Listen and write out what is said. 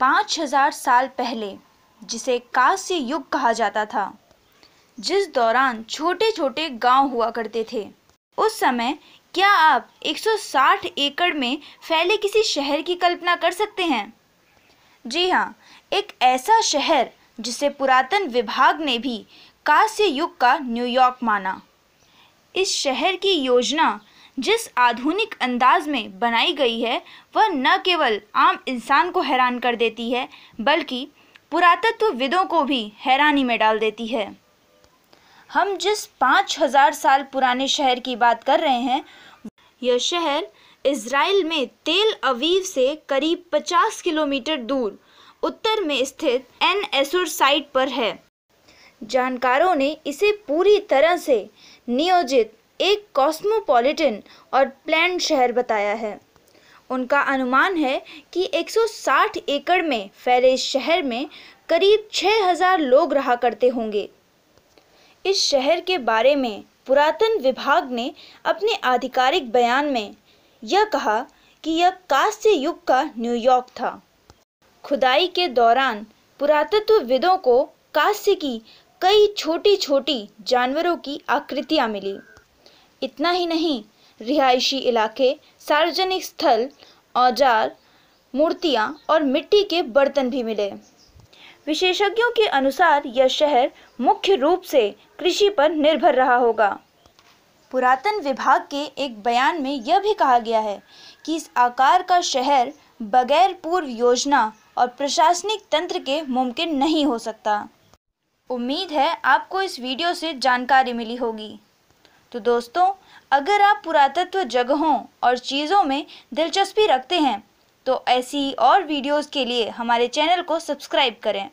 पाँच हजार साल पहले जिसे कांस्य युग कहा जाता था जिस दौरान छोटे छोटे गांव हुआ करते थे उस समय क्या आप 160 एकड़ में फैले किसी शहर की कल्पना कर सकते हैं जी हाँ एक ऐसा शहर जिसे पुरातन विभाग ने भी कांस्य युग का न्यूयॉर्क माना इस शहर की योजना जिस आधुनिक अंदाज में बनाई गई है वह न केवल आम इंसान को हैरान कर देती है बल्कि पुरातत्वविदों को भी हैरानी में डाल देती है हम जिस पाँच हज़ार साल पुराने शहर की बात कर रहे हैं यह शहर इसराइल में तेल अवीव से करीब पचास किलोमीटर दूर उत्तर में स्थित एन एसुर साइट पर है जानकारों ने इसे पूरी तरह से नियोजित एक कॉस्मोपॉलिटन और प्लान शहर बताया है उनका अनुमान है कि 160 एकड़ में फैले इस शहर में करीब 6000 लोग रहा करते होंगे इस शहर के बारे में पुरातन विभाग ने अपने आधिकारिक बयान में यह कहा कि यह कांस्य युग का न्यूयॉर्क था खुदाई के दौरान पुरातत्वविदों को कांस्य की कई छोटी छोटी जानवरों की आकृतियां मिली इतना ही नहीं रिहायशी इलाके सार्वजनिक स्थल औजार मूर्तियाँ और मिट्टी के बर्तन भी मिले विशेषज्ञों के अनुसार यह शहर मुख्य रूप से कृषि पर निर्भर रहा होगा पुरातन विभाग के एक बयान में यह भी कहा गया है कि इस आकार का शहर बगैर पूर्व योजना और प्रशासनिक तंत्र के मुमकिन नहीं हो सकता उम्मीद है आपको इस वीडियो से जानकारी मिली होगी तो दोस्तों अगर आप पुरातत्व जगहों और चीज़ों में दिलचस्पी रखते हैं तो ऐसी और वीडियोस के लिए हमारे चैनल को सब्सक्राइब करें